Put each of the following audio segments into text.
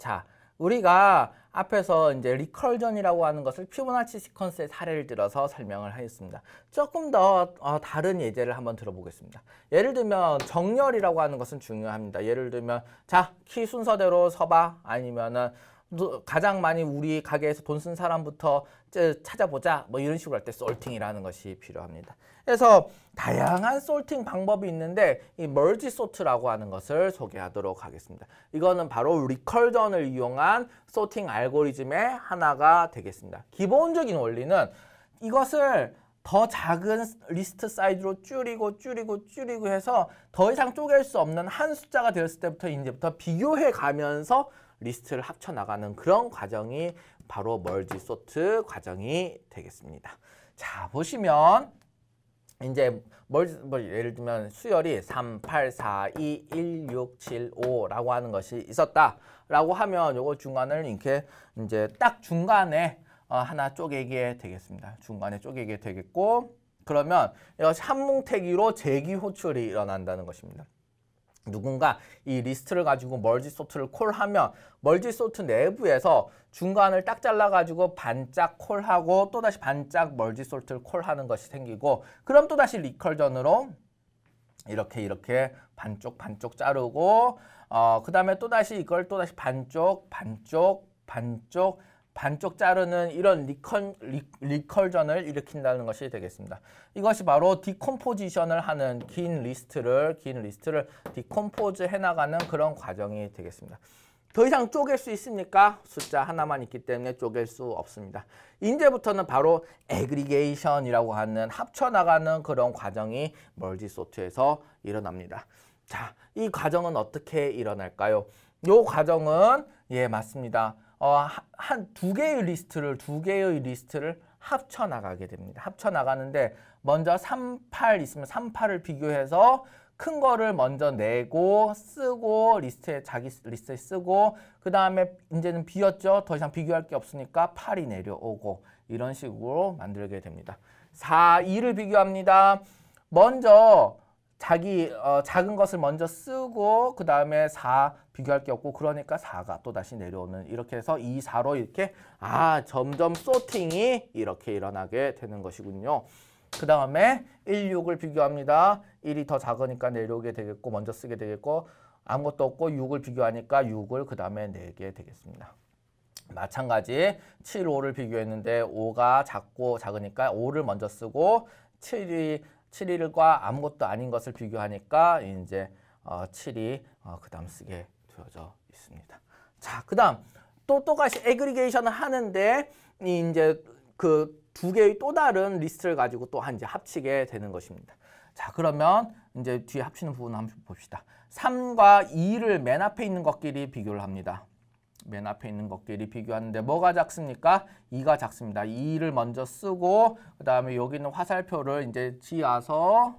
자, 우리가 앞에서 이제 리컬전이라고 하는 것을 피보나치 시퀀스의 사례를 들어서 설명을 하였습니다. 조금 더 어, 다른 예제를 한번 들어보겠습니다. 예를 들면 정렬이라고 하는 것은 중요합니다. 예를 들면 자, 키 순서대로 서봐 아니면은 가장 많이 우리 가게에서 돈 쓴 사람부터 찾아보자 뭐 이런 식으로 할 때 솔팅이라는 것이 필요합니다. 그래서 다양한 솔팅 방법이 있는데 이 멀지 소트라고 하는 것을 소개하도록 하겠습니다. 이거는 바로 리컬전을 이용한 소팅 알고리즘의 하나가 되겠습니다. 기본적인 원리는 이것을 더 작은 리스트 사이즈로 줄이고 줄이고 줄이고 해서 더 이상 쪼갤 수 없는 한 숫자가 되었을 때부터 이제부터 비교해 가면서 리스트를 합쳐 나가는 그런 과정이 바로 멀지 소트 과정이 되겠습니다. 자, 보시면 이제 뭘, 뭐 예를 들면 수열이 3, 8, 4, 2, 1, 6, 7, 5라고 하는 것이 있었다라고 하면 요거 중간을 이렇게 이제 딱 중간에 어, 하나 쪼개게 되겠습니다. 중간에 쪼개게 되겠고 그러면 이것이 한 뭉태기로 재기 호출이 일어난다는 것입니다. 누군가 이 리스트를 가지고 멀지 소트를 콜하면 멀지 소트 내부에서 중간을 딱 잘라가지고 반짝 콜하고 또다시 반짝 멀지 소트를 콜하는 것이 생기고 그럼 또다시 리컬전으로 이렇게 이렇게 반쪽 반쪽 자르고 어, 그 다음에 또다시 이걸 또다시 반쪽 반쪽 반쪽 반쪽 자르는 이런 리컬, 리, 컬전을 일으킨다는 것이 되겠습니다. 이것이 바로 디컴포지션을 하는 긴 리스트를 긴 리스트를 디컴포즈 해나가는 그런 과정이 되겠습니다. 더 이상 쪼갤 수 있습니까? 숫자 하나만 있기 때문에 쪼갤 수 없습니다. 이제부터는 바로 애그리게이션이라고 하는 합쳐나가는 그런 과정이 멀지 소트에서 일어납니다. 자, 이 과정은 어떻게 일어날까요? 이 과정은 예, 맞습니다. 어, 한두 개의 리스트를 두 개의 리스트를 합쳐 나가게 됩니다. 합쳐 나가는데 먼저 38 있으면 38을 비교해서 큰 거를 먼저 내고 쓰고 리스트에 자기 리스트에 쓰고 그 다음에 이제는 비었죠. 더 이상 비교할 게 없으니까 8이 내려오고 이런 식으로 만들게 됩니다. 4, 2를 비교합니다. 먼저 자기 어, 작은 것을 먼저 쓰고 그 다음에 4 비교할 게 없고 그러니까 4가 또 다시 내려오는 이렇게 해서 2, 4로 이렇게 아 점점 소팅이 이렇게 일어나게 되는 것이군요. 그 다음에 1, 6을 비교합니다. 1이 더 작으니까 내려오게 되겠고 먼저 쓰게 되겠고 아무것도 없고 6을 비교하니까 6을 그 다음에 내게 되겠습니다. 마찬가지 7, 5를 비교했는데 5가 작고 작으니까 5를 먼저 쓰고 7이 7일과 아무것도 아닌 것을 비교하니까 이제 어, 7이 어, 그 다음 쓰게 되어져 있습니다. 자, 그 다음 또 똑같이 에그리게이션을 하는데 이제 그 두 개의 또 다른 리스트를 가지고 또 이제 합치게 되는 것입니다. 자, 그러면 이제 뒤에 합치는 부분 을 한번 봅시다. 3과 2를 맨 앞에 있는 것끼리 비교를 합니다. 맨 앞에 있는 것끼리 비교하는데 뭐가 작습니까? 2가 작습니다. 2를 먼저 쓰고 그 다음에 여기는 화살표를 이제 지어서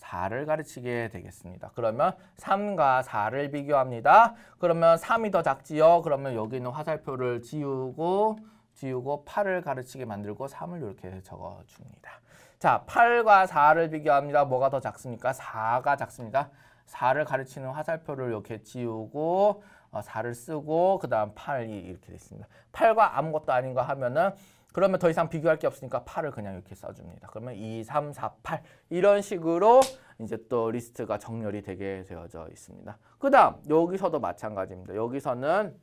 4를 가르치게 되겠습니다. 그러면 3과 4를 비교합니다. 그러면 3이 더 작지요. 그러면 여기는 화살표를 지우고 지우고 8을 가르치게 만들고 3을 이렇게 적어줍니다. 자, 8과 4를 비교합니다. 뭐가 더 작습니까? 4가 작습니다. 4를 가르치는 화살표를 이렇게 지우고 어, 4를 쓰고 그 다음 8이 이렇게 됐습니다 8과 아무것도 아닌 가 하면은 그러면 더 이상 비교할 게 없으니까 8을 그냥 이렇게 써줍니다. 그러면 2, 3, 4, 8 이런 식으로 이제 또 리스트가 정렬이 되게 되어져 있습니다. 그 다음 여기서도 마찬가지입니다. 여기서는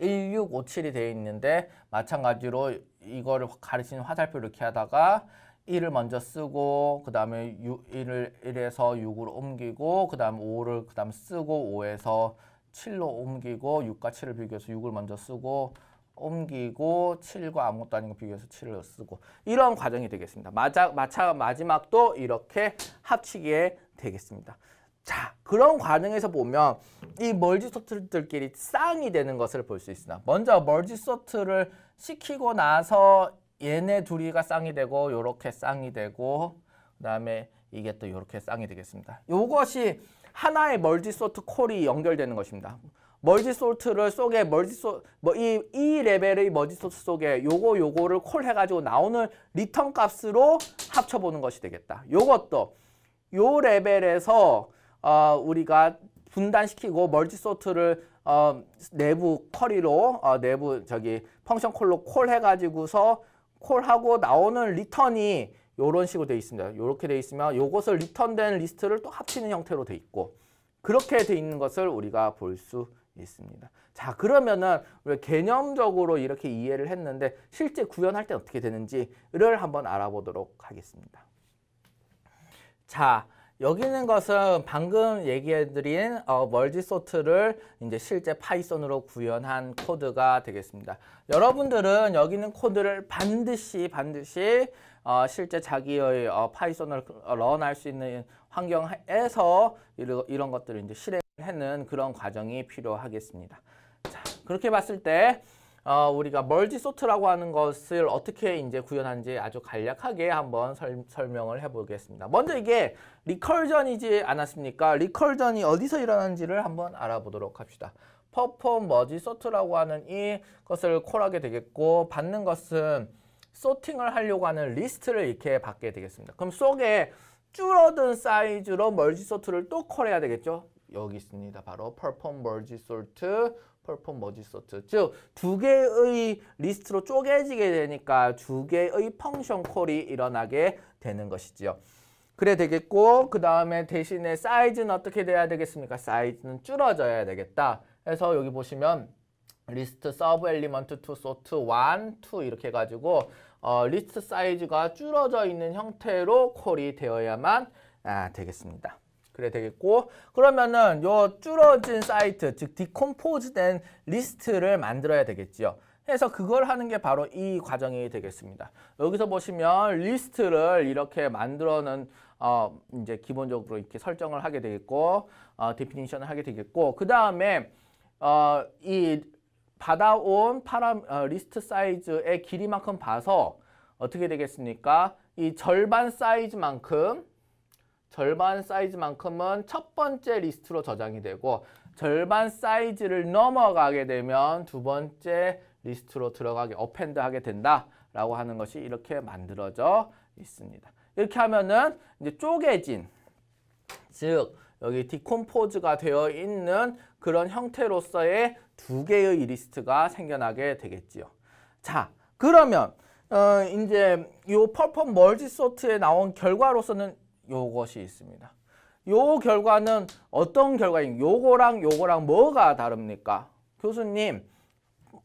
1657이 되어 있는데 마찬가지로 이거를 가르치는 화살표 이렇게 하다가 1을 먼저 쓰고 그 다음에 1을 1에서 6으로 옮기고 그 다음 5를 그 다음 쓰고 5에서 7로 옮기고 6과 7을 비교해서 6을 먼저 쓰고 옮기고 7과 아무것도 아닌 거 비교해서 7을 쓰고 이런 과정이 되겠습니다. 마자, 마차, 마지막도 이렇게 합치게 되겠습니다. 자, 그런 과정에서 보면 이 멀지 서트들끼리 쌍이 되는 것을 볼 수 있으나 먼저 멀지 서트를 시키고 나서 얘네 둘이가 쌍이 되고 이렇게 쌍이 되고 그다음에 이게 또이렇게 쌍이 되겠습니다. 요것이 하나의 멀지 소트 콜이 연결되는 것입니다. 멀지 소트를 속에 멀지 소 뭐 이 이 레벨의 멀지 소트 속에 요거 요거를 콜 해가지고 나오는 리턴 값으로 합쳐보는 것이 되겠다. 요것도 요 레벨에서 어, 우리가 분단시키고 멀지 소트를 어, 내부 커리로 어, 내부 저기 펑션 콜로 콜 해가지고서 콜하고 나오는 리턴이 이런 식으로 돼 있습니다. 이렇게 돼 있으면 이것을 리턴된 리스트를 또 합치는 형태로 돼 있고 그렇게 돼 있는 것을 우리가 볼 수 있습니다. 자 그러면은 우리 개념적으로 이렇게 이해를 했는데 실제 구현할 때 어떻게 되는지를 한번 알아보도록 하겠습니다. 자 여기 있는 것은 방금 얘기해드린 어, 멀지소트를 이제 실제 파이썬으로 구현한 코드가 되겠습니다. 여러분들은 여기 있는 코드를 반드시 반드시 어, 실제 자기의 어, 파이썬을 런할 수 있는 환경에서 이런, 이런 것들을 이제 실행하는 그런 과정이 필요하겠습니다. 자, 그렇게 봤을 때 어, 우리가 멀지 소트라고 하는 것을 어떻게 이제 구현하는지 아주 간략하게 한번 설, 명을 해보겠습니다. 먼저 이게 리컬전이지 않았습니까? 리컬전이 어디서 일어나는지를 한번 알아보도록 합시다. 퍼폼 머지 소트라고 하는 이것을 콜하게 되겠고 받는 것은 소팅을 하려고 하는 리스트를 이렇게 받게 되겠습니다. 그럼 속에 줄어든 사이즈로 멀지 소트를 또 콜해야 되겠죠? 여기 있습니다. 바로 p e r 지소트 perform 멋있었죠. 즉두 개의 리스트로 쪼개지게 되니까 두 개의 펑션 콜이 일어나게 되는 것이지요. 그래 되겠고 그 다음에 대신에 사이즈는 어떻게 돼야 되겠습니까? 사이즈는 줄어져야 되겠다. 해서 여기 보시면 리스트 서브 엘리먼트 투 소트 1, 2 이렇게 해가지고 어, 리스트 사이즈가 줄어져 있는 형태로 콜이 되어야만 아, 되겠습니다. 그래 되겠고 그러면은 요 줄어진 사이트 즉 디컴포즈된 리스트를 만들어야 되겠지요. 해서 그걸 하는 게 바로 이 과정이 되겠습니다. 여기서 보시면 리스트를 이렇게 만들어는 어 이제 기본적으로 이렇게 설정을 하게 되겠고 어 디피니션을 하게 되겠고 그 다음에 어 이 받아온 파라 어, 리스트 사이즈의 길이만큼 봐서 어떻게 되겠습니까? 이 절반 사이즈만큼 절반 사이즈만큼은 첫 번째 리스트로 저장이 되고 절반 사이즈를 넘어가게 되면 두 번째 리스트로 들어가게 어펜드하게 된다라고 하는 것이 이렇게 만들어져 있습니다. 이렇게 하면은 이제 쪼개진 즉 여기 디콤포즈가 되어 있는 그런 형태로서의 두 개의 리스트가 생겨나게 되겠지요. 자 그러면 어, 이제 이 퍼펌 멀지 소트에 나온 결과로서는 요것이 있습니다. 요 결과는 어떤 결과인 요거랑 요거랑 뭐가 다릅니까? 교수님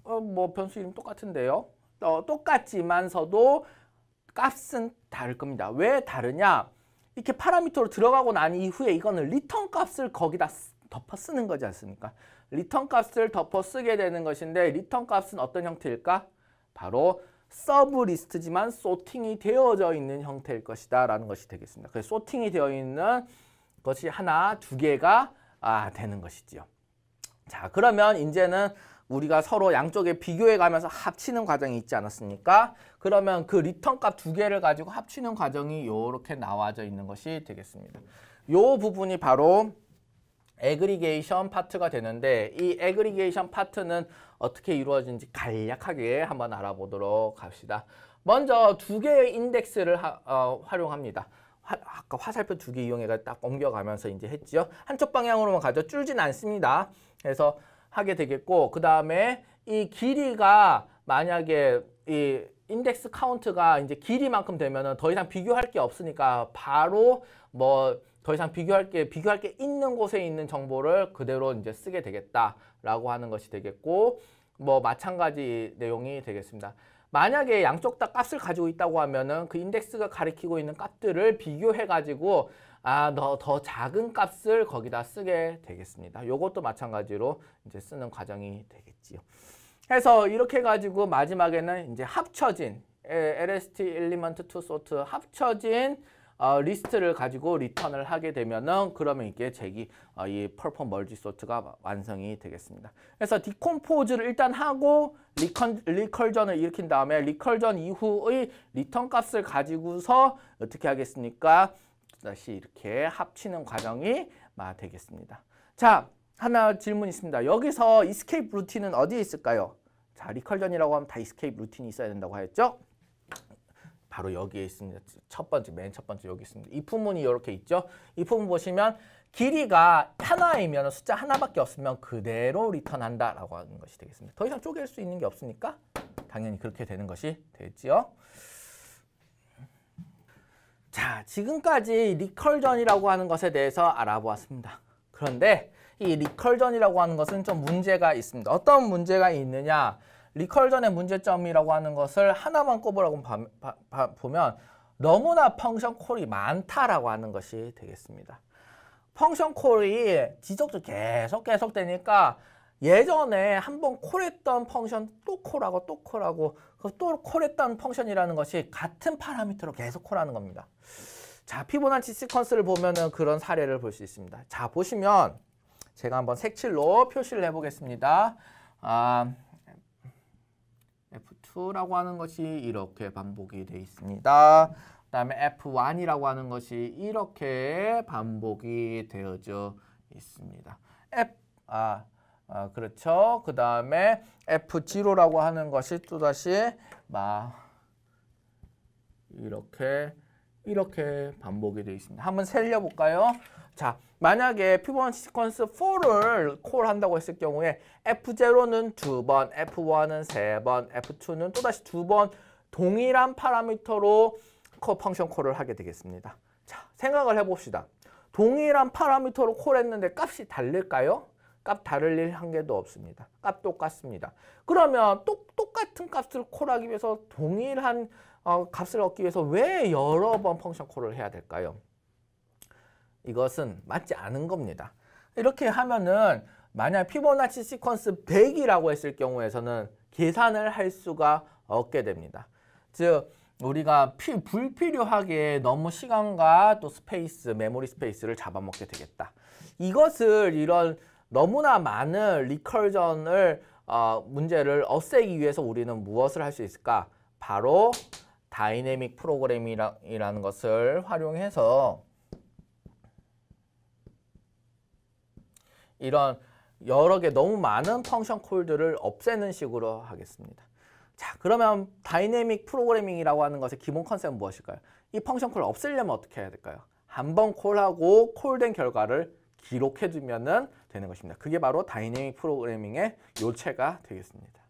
어, 뭐 변수 이름 똑같은데요. 어, 똑같지만서도 값은 다를 겁니다. 왜 다르냐? 이렇게 파라미터로 들어가고 난 이후에 이거는 리턴 값을 거기다 덮어 쓰는 거지 않습니까? 리턴 값을 덮어 쓰게 되는 것인데 리턴 값은 어떤 형태일까? 바로 서브 리스트지만 소팅이 되어져 있는 형태일 것이다 라는 것이 되겠습니다. 그래서 소팅이 되어 있는 것이 하나, 두 개가 아, 되는 것이지요. 자 그러면 이제는 우리가 서로 양쪽에 비교해 가면서 합치는 과정이 있지 않았습니까? 그러면 그 리턴 값 두 개를 가지고 합치는 과정이 이렇게 나와져 있는 것이 되겠습니다. 요 부분이 바로 에그리게이션 파트가 되는데 이 에그리게이션 파트는 어떻게 이루어진지 간략하게 한번 알아보도록 합시다. 먼저 두 개의 인덱스를 하, 어, 활용합니다. 화, 아까 화살표 두 개이용해서딱 옮겨가면서 이제 했죠 한쪽 방향으로만 가죠. 줄진 않습니다. 그래서 하게 되겠고 그 다음에 이 길이가 만약에 이 인덱스 카운트가 이제 길이만큼 되면은 더 이상 비교할 게 없으니까 바로 뭐 더 이상 비교할 게 비교할 게 있는 곳에 있는 정보를 그대로 이제 쓰게 되겠다라고 하는 것이 되겠고 뭐 마찬가지 내용이 되겠습니다. 만약에 양쪽 다 값을 가지고 있다고 하면은 그 인덱스가 가리키고 있는 값들을 비교해 가지고 아 더 더 작은 값을 거기다 쓰게 되겠습니다. 이것도 마찬가지로 이제 쓰는 과정이 되겠지요. 해서 이렇게 해 가지고 마지막에는 이제 합쳐진 LST 엘리먼트 투 소트 합쳐진 어, 리스트를 가지고 리턴을 하게 되면은 그러면 이게 제기 어, 이 퍼폼 멀지 소트가 완성이 되겠습니다. 그래서 디컴포즈를 일단 하고 리컨, 리컬전을 일으킨 다음에 리컬전 이후의 리턴 값을 가지고서 어떻게 하겠습니까? 다시 이렇게 합치는 과정이 되겠습니다. 자, 하나 질문 있습니다. 여기서 이스케이프 루틴은 어디에 있을까요? 자, 리컬전이라고 하면 다 이스케이프 루틴이 있어야 된다고 하였죠? 바로 여기에 있습니다. 첫 번째, 맨 첫 번째 여기 있습니다. 이 부분이 이렇게 있죠. 이 부분 보시면 길이가 하나이면 숫자 하나밖에 없으면 그대로 리턴한다라고 하는 것이 되겠습니다. 더 이상 쪼갤 수 있는 게 없으니까 당연히 그렇게 되는 것이 되겠지요. 자, 지금까지 리컬전이라고 하는 것에 대해서 알아보았습니다. 그런데 이 리컬전이라고 하는 것은 좀 문제가 있습니다. 어떤 문제가 있느냐? 리컬전의 문제점이라고 하는 것을 하나만 꼽으라고 바, 바, 바, 보면 너무나 펑션 콜이 많다라고 하는 것이 되겠습니다. 펑션 콜이 지속적 계속 계속 되니까 예전에 한번 콜했던 펑션 또 콜하고 또 콜하고 그 또 콜했던 펑션이라는 것이 같은 파라미터로 계속 콜하는 겁니다. 자, 피보나치 시퀀스를 보면은 그런 사례를 볼 수 있습니다. 자, 보시면 제가 한번 색칠로 표시를 해보겠습니다. 아, F라고 하는 것이 이렇게 반복이 되어 있습니다. 그 다음에 F1이라고 하는 것이 이렇게 반복이 되어져 있습니다. F, 아, 아 그렇죠. 그 다음에 F0라고 하는 것이 또다시 마, 이렇게 이렇게 반복이 되어 있습니다. 한번 살려볼까요? 자, 만약에 피보나치 시퀀스 4를 콜한다고 했을 경우에 F0는 두번 F1은 세번 F2는 또다시 두 번 동일한 파라미터로 컷 펑션 콜을 하게 되겠습니다. 자, 생각을 해봅시다. 동일한 파라미터로 콜했는데 값이 다를까요? 값 다를 일 한 개도 없습니다. 값 똑같습니다. 그러면 똑, 똑같은 값을 콜하기 위해서 동일한 어, 값을 얻기 위해서 왜 여러 번 펑션 콜을 해야 될까요? 이것은 맞지 않은 겁니다. 이렇게 하면은 만약 피보나치 시퀀스 100이라고 했을 경우에서는 계산을 할 수가 없게 됩니다. 즉 우리가 피, 불필요하게 너무 시간과 또 스페이스, 메모리 스페이스를 잡아먹게 되겠다. 이것을 이런 너무나 많은 리컬전을 어, 문제를 없애기 위해서 우리는 무엇을 할 수 있을까? 바로 다이내믹 프로그램이라는 것을 활용해서 이런 여러 개 너무 많은 펑션 콜들을 없애는 식으로 하겠습니다. 자 그러면 다이내믹 프로그래밍이라고 하는 것의 기본 컨셉은 무엇일까요? 이 펑션 콜을 없애려면 어떻게 해야 될까요? 한 번 콜하고 콜된 결과를 기록해주면 되는 것입니다. 그게 바로 다이내믹 프로그래밍의 요체가 되겠습니다.